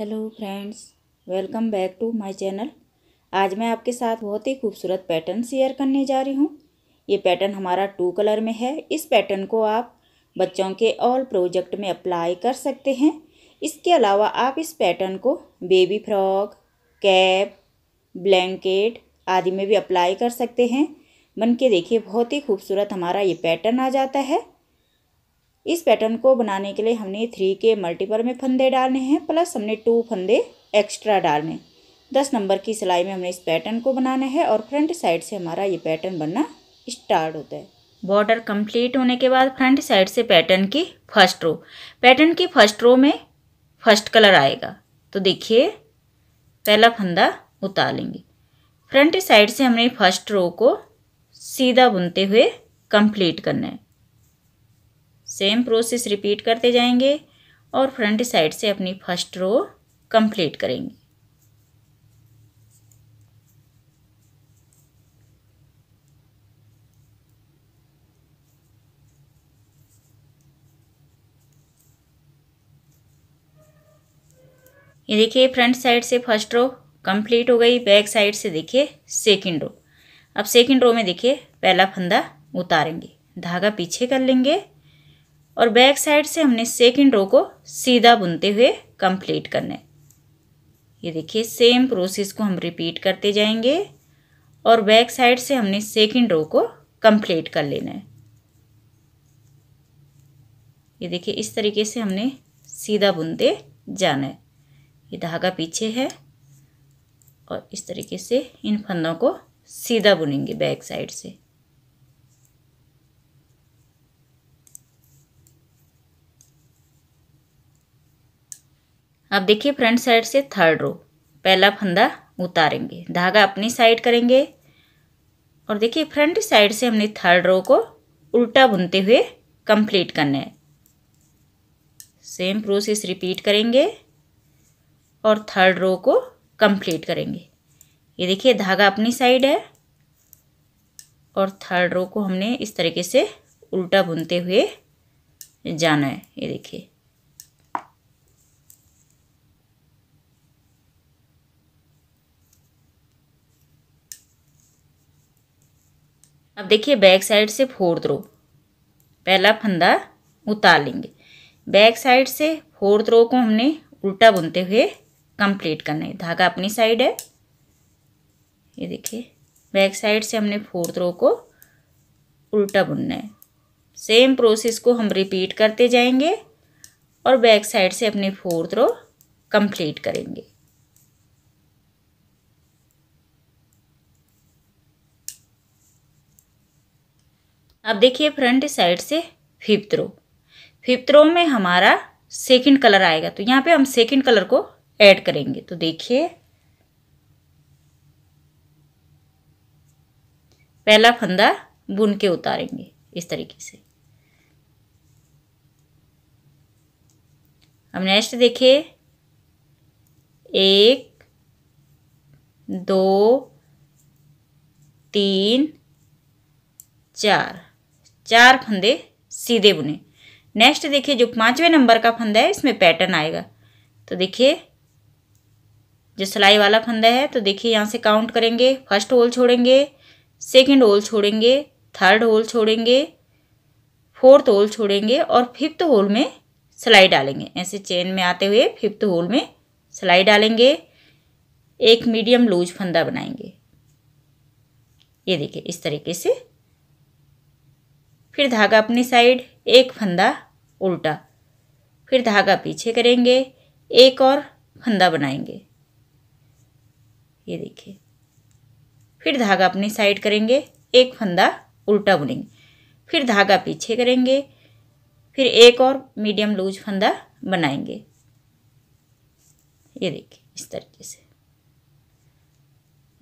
hello friends welcome back to my channel आज मैं आपके साथ बहुत ही खूबसूरत पैटर्न शेयर करने जा रही हूँ ये पैटर्न हमारा टू कलर में है इस पैटर्न को आप बच्चों के ऑल प्रोजेक्ट में अप्लाई कर सकते हैं इसके अलावा आप इस पैटर्न को बेबी फ्रॉक कैप ब्लैंकेट आदि में भी अप्लाई कर सकते हैं बन के देखिए बहुत ही खूबसूरत हमारा ये पैटर्न आ जाता है इस पैटर्न को बनाने के लिए हमने थ्री के मल्टीपल में फंदे डालने हैं प्लस हमने टू फंदे एक्स्ट्रा डालने दस नंबर की सिलाई में हमने इस पैटर्न को बनाना है और फ्रंट साइड से हमारा ये पैटर्न बनना स्टार्ट होता है बॉर्डर कंप्लीट होने के बाद फ्रंट साइड से पैटर्न की फर्स्ट रो पैटर्न की फर्स्ट रो में फर्स्ट कलर आएगा तो देखिए पहला फंदा उतार लेंगे फ्रंट साइड से हमने फर्स्ट रो को सीधा बुनते हुए कंप्लीट करना है सेम प्रोसेस रिपीट करते जाएंगे और फ्रंट साइड से अपनी फर्स्ट रो कंप्लीट करेंगे ये देखिए फ्रंट साइड से फर्स्ट रो कंप्लीट हो गई बैक साइड से देखिए सेकंड रो अब सेकंड रो में देखिए पहला फंदा उतारेंगे धागा पीछे कर लेंगे और बैक साइड से हमने सेकेंड रो को सीधा बुनते हुए कंप्लीट करना है ये देखिए सेम प्रोसेस को हम रिपीट करते जाएंगे और बैक साइड से हमने सेकेंड रो को कंप्लीट कर लेना है ये देखिए इस तरीके से हमने सीधा बुनते जाना है ये धागा पीछे है और इस तरीके से इन फंदों को सीधा बुनेंगे बैक साइड से अब देखिए फ्रंट साइड से थर्ड रो पहला फंदा उतारेंगे धागा अपनी साइड करेंगे और देखिए फ्रंट साइड से हमने थर्ड रो को उल्टा बुनते हुए कंप्लीट करना है सेम प्रोसेस रिपीट करेंगे और थर्ड रो को कंप्लीट करेंगे ये देखिए धागा अपनी साइड है और थर्ड रो को हमने इस तरीके से उल्टा बुनते हुए जाना है ये देखिए अब देखिए बैक साइड से फोर्थ रो पहला फंदा उतार लेंगे बैक साइड से फोर्थ रो को हमने उल्टा बुनते हुए कंप्लीट करना है धागा अपनी साइड है ये देखिए बैक साइड से हमने फोर्थ रो को उल्टा बुनना है सेम प्रोसेस को हम रिपीट करते जाएंगे और बैक साइड से अपने फोर्थ रो कंप्लीट करेंगे अब देखिए फ्रंट साइड से फिफ्थ रो फिफ्थ रो में हमारा सेकंड कलर आएगा तो यहाँ पे हम सेकंड कलर को ऐड करेंगे तो देखिए पहला फंदा बुन के उतारेंगे इस तरीके से अब नेक्स्ट देखिए एक दो तीन चार चार फंदे सीधे बुने नेक्स्ट देखिए जो पाँचवें नंबर का फंदा है इसमें पैटर्न आएगा तो देखिए जो सिलाई वाला फंदा है तो देखिए यहाँ से काउंट करेंगे फर्स्ट होल छोड़ेंगे सेकेंड होल छोड़ेंगे थर्ड होल छोड़ेंगे फोर्थ होल छोड़ेंगे और फिफ्थ होल में सिलाई डालेंगे ऐसे चेन में आते हुए फिफ्थ होल में सिलाई डालेंगे एक मीडियम लूज फंदा बनाएंगे ये देखिए इस तरीके से फिर धागा अपनी साइड एक फंदा उल्टा फिर धागा पीछे करेंगे एक और फंदा बनाएंगे ये देखिए फिर धागा अपनी साइड करेंगे एक फंदा उल्टा बुनेंगे फिर धागा पीछे करेंगे फिर एक और मीडियम लूज फंदा बनाएंगे ये देखिए इस तरीके से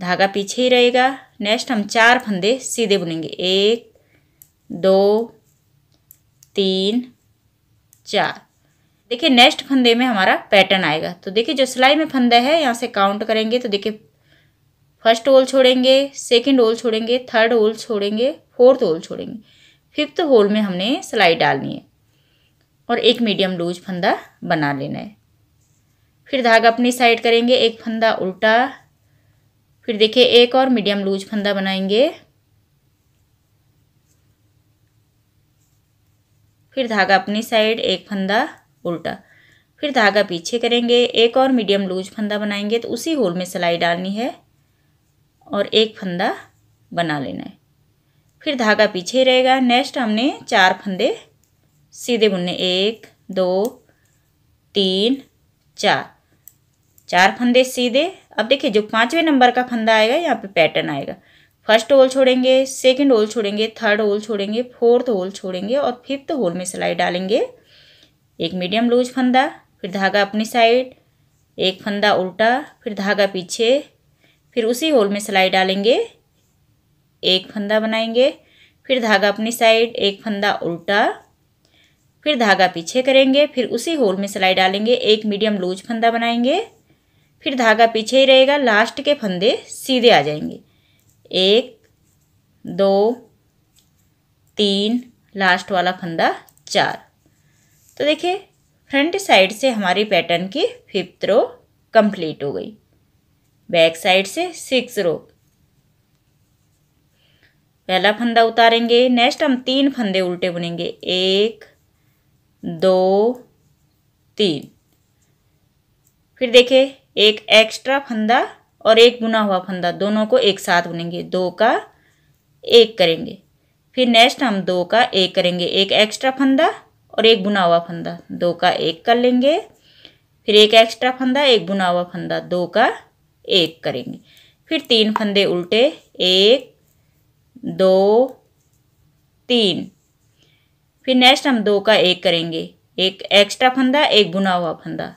धागा पीछे ही रहेगा नेक्स्ट हम चार फंदे सीधे बुनेंगे एक दो तीन चार देखिए नेक्स्ट फंदे में हमारा पैटर्न आएगा तो देखिए जो सिलाई में फंदा है यहाँ से काउंट करेंगे तो देखिए फर्स्ट होल छोड़ेंगे सेकंड होल छोड़ेंगे थर्ड होल छोड़ेंगे फोर्थ होल छोड़ेंगे फिफ्थ होल में हमने सिलाई डालनी है और एक मीडियम लूज फंदा बना लेना है फिर धागा अपनी साइड करेंगे एक फंदा उल्टा फिर देखिए एक और मीडियम लूज फंदा बनाएंगे फिर धागा अपनी साइड एक फंदा उल्टा फिर धागा पीछे करेंगे एक और मीडियम लूज फंदा बनाएंगे तो उसी होल में सिलाई डालनी है और एक फंदा बना लेना है फिर धागा पीछे रहेगा नेक्स्ट हमने चार फंदे सीधे बुनने एक दो तीन चार चार फंदे सीधे अब देखिए जो पाँचवें नंबर का फंदा आएगा यहाँ पे पैटर्न आएगा फर्स्ट होल छोड़ेंगे सेकेंड होल छोड़ेंगे थर्ड होल छोड़ेंगे फोर्थ होल छोड़ेंगे और फिफ्थ होल में सिलाई डालेंगे एक मीडियम लूज फंदा फिर धागा अपनी साइड एक फंदा उल्टा फिर धागा पीछे फिर उसी होल में सिलाई डालेंगे एक फंदा बनाएंगे फिर धागा अपनी साइड एक फंदा उल्टा फिर धागा पीछे करेंगे फिर उसी होल में सिलाई डालेंगे एक मीडियम लूज फंदा बनाएंगे फिर धागा पीछे ही रहेगा लास्ट के फंदे सीधे आ जाएंगे एक दो तीन लास्ट वाला फंदा चार तो देखिए फ्रंट साइड से हमारी पैटर्न की फिफ्थ रो कंप्लीट हो गई बैक साइड से सिक्स रो पहला फंदा उतारेंगे नेक्स्ट हम तीन फंदे उल्टे बुनेंगे एक दो तीन फिर देखिए एक एक्स्ट्रा फंदा और एक बुना हुआ फंदा दोनों को एक साथ बुनेंगे दो का एक करेंगे फिर नेक्स्ट हम दो का एक करेंगे एक एक्स्ट्रा फंदा और एक बुना हुआ फंदा दो का एक कर लेंगे फिर एक एक्स्ट्रा फंदा एक बुना हुआ फंदा दो का एक करेंगे फिर तीन फंदे उल्टे एक दो तीन फिर नेक्स्ट हम दो का एक करेंगे एक एक्स्ट्रा फंदा एक बुना हुआ फंदा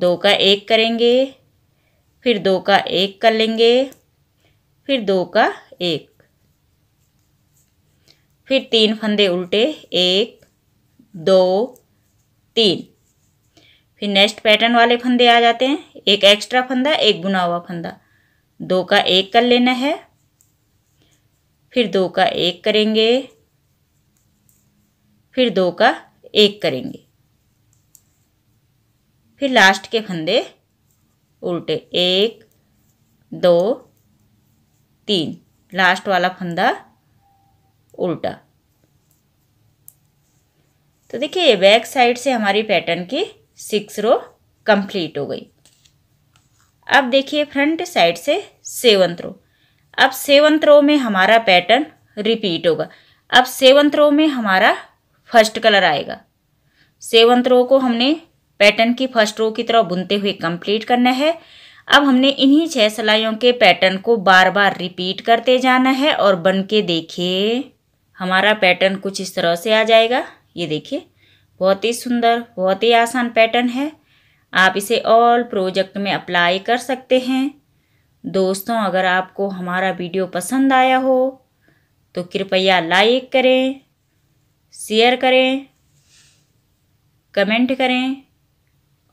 दो का एक करेंगे फिर दो का एक कर लेंगे फिर दो का एक फिर तीन फंदे उल्टे एक दो तीन फिर नेक्स्ट पैटर्न वाले फंदे आ जाते हैं एक एक्स्ट्रा फंदा एक बुना हुआ फंदा दो का एक कर लेना है फिर दो का एक करेंगे फिर दो का एक करेंगे फिर लास्ट के फंदे उल्टे एक दो तीन लास्ट वाला फंदा उल्टा तो देखिए बैक साइड से हमारी पैटर्न की सिक्स रो कंप्लीट हो गई अब देखिए फ्रंट साइड से सेवंथ रो अब सेवंथ रो में हमारा पैटर्न रिपीट होगा अब सेवंथ रो में हमारा फर्स्ट कलर आएगा सेवंथ रो को हमने पैटर्न की फर्स्ट रो की तरह बुनते हुए कंप्लीट करना है अब हमने इन्हीं छह सिलाइयों के पैटर्न को बार बार रिपीट करते जाना है और बन के देखिए हमारा पैटर्न कुछ इस तरह से आ जाएगा ये देखिए बहुत ही सुंदर बहुत ही आसान पैटर्न है आप इसे ऑल प्रोजेक्ट में अप्लाई कर सकते हैं दोस्तों अगर आपको हमारा वीडियो पसंद आया हो तो कृपया लाइक करें शेयर करें कमेंट करें